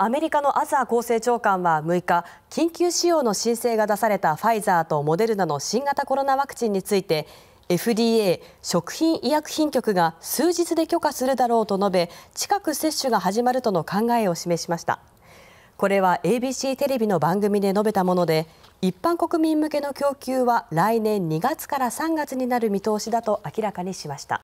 アメリカのアザー厚生長官は6日緊急使用の申請が出されたファイザーとモデルナの新型コロナワクチンについて FDA 食品医薬品局が数日で許可するだろうと述べ近く接種が始まるとの考えを示しましたこれは ABC テレビの番組で述べたもので一般国民向けの供給は来年2月から3月になる見通しだと明らかにしました